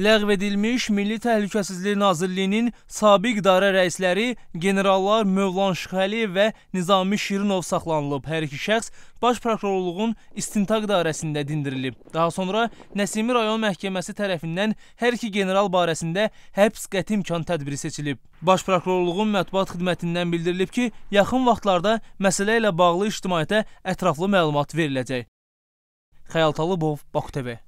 Ləğv edilmiş Milli Təhlükəsizlik Nazirliyinin sabiq idarə rəisləri generallar Mövlan Şıxəliyev və Nizami Şirinov saxlanılıb. Hər iki şəxs Baş Prokurorluğun istintaq dairəsində dindirilib. Daha sonra Nəsimi rayon məhkəməsi tərəfindən hər iki general barəsində həbs qəti imkan tədbiri seçilib. Baş Prokurorluğun mətbuat xidmətindən bildirilib ki, yaxın vaxtlarda məsələ ilə bağlı ictimaiyyətə ətraflı məlumat veriləcək. Xəyal Talıbov, Baku TV